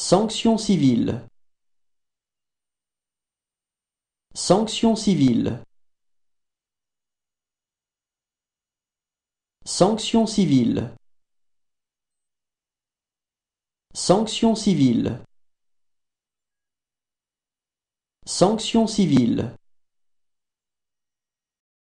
Sanctions civiles. Sanctions civiles. Sanctions civiles. Sanctions civiles. Sanction civile